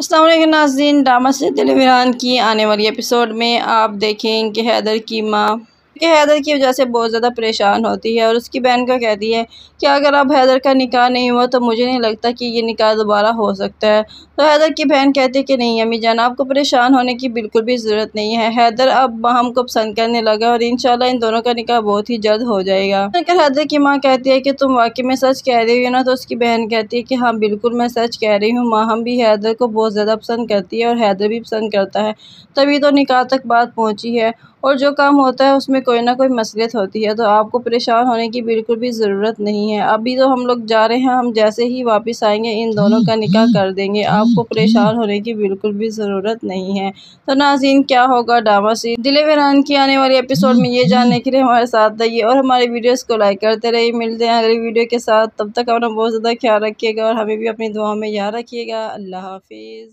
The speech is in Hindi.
असलम नाजीन ड्रामा से दिल वीरान की आने वाली एपिसोड में आप देखेंगे हैदर की माँ कि हैदर की वजह से बहुत ज़्यादा परेशान होती है और उसकी बहन का कहती है कि अगर अब हैदर का निकाह नहीं हुआ तो मुझे नहीं लगता कि ये निकाह दोबारा हो सकता है तो हैदर की बहन कहती है कि नहीं अम्मी जान आपको परेशान होने की बिल्कुल भी ज़रूरत नहीं है हैदर अब हम को पसंद करने लगा और इन इन दोनों का निकाह बहुत ही जल्द हो जाएगा अगर हैदर की माँ कहती है कि तुम वाकई में सच कह रही हो ना तो उसकी बहन कहती है कि हाँ बिल्कुल मैं सच कह रही हूँ माँ हम भी हैदर को बहुत ज़्यादा पसंद करती है और हैदर भी पसंद करता है तभी तो निकाह तक बात पहुँची है और जो काम होता है उसमें कोई ना कोई मसलियत होती है तो आपको परेशान होने की बिल्कुल भी ज़रूरत नहीं है अभी तो हम लोग जा रहे हैं हम जैसे ही वापस आएंगे इन दोनों का निकाह कर देंगे आपको परेशान होने की बिल्कुल भी ज़रूरत नहीं है तो नाजीन क्या होगा डामा सी दिले वरान की आने वाली एपिसोड में ये जानने के लिए हमारे साथ रहिए और हमारे वीडियोज़ को लाइक करते रहिए मिलते हैं अगली वीडियो के साथ तब तक अपना बहुत ज़्यादा ख्याल रखिएगा और हमें भी अपनी दुआ में याद रखिएगा अल्लाह हाफिज़